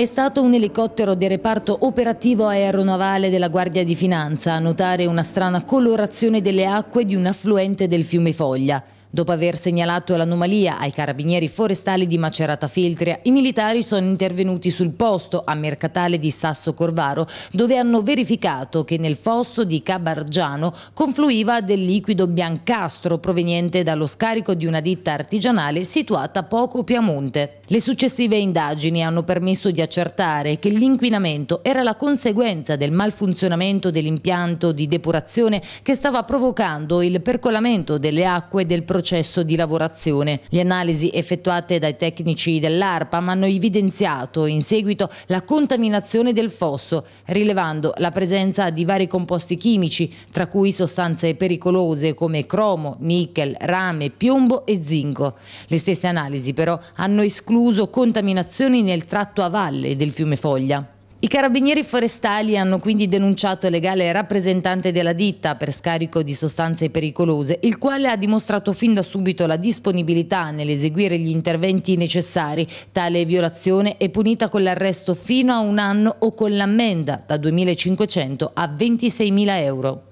È stato un elicottero del reparto operativo aeronavale della Guardia di Finanza a notare una strana colorazione delle acque di un affluente del fiume Foglia. Dopo aver segnalato l'anomalia ai carabinieri forestali di Macerata Filtria, i militari sono intervenuti sul posto a Mercatale di Sasso Corvaro, dove hanno verificato che nel fosso di Cabargiano confluiva del liquido biancastro proveniente dallo scarico di una ditta artigianale situata poco più a monte. Le successive indagini hanno permesso di accertare che l'inquinamento era la conseguenza del malfunzionamento dell'impianto di depurazione che stava provocando il percolamento delle acque del prodotto processo di lavorazione. Le analisi effettuate dai tecnici dell'ARPAM hanno evidenziato in seguito la contaminazione del fosso, rilevando la presenza di vari composti chimici, tra cui sostanze pericolose come cromo, nickel, rame, piombo e zinco. Le stesse analisi però hanno escluso contaminazioni nel tratto a valle del fiume Foglia. I carabinieri forestali hanno quindi denunciato il legale rappresentante della ditta per scarico di sostanze pericolose, il quale ha dimostrato fin da subito la disponibilità nell'eseguire gli interventi necessari. Tale violazione è punita con l'arresto fino a un anno o con l'ammenda da 2.500 a 26.000 euro.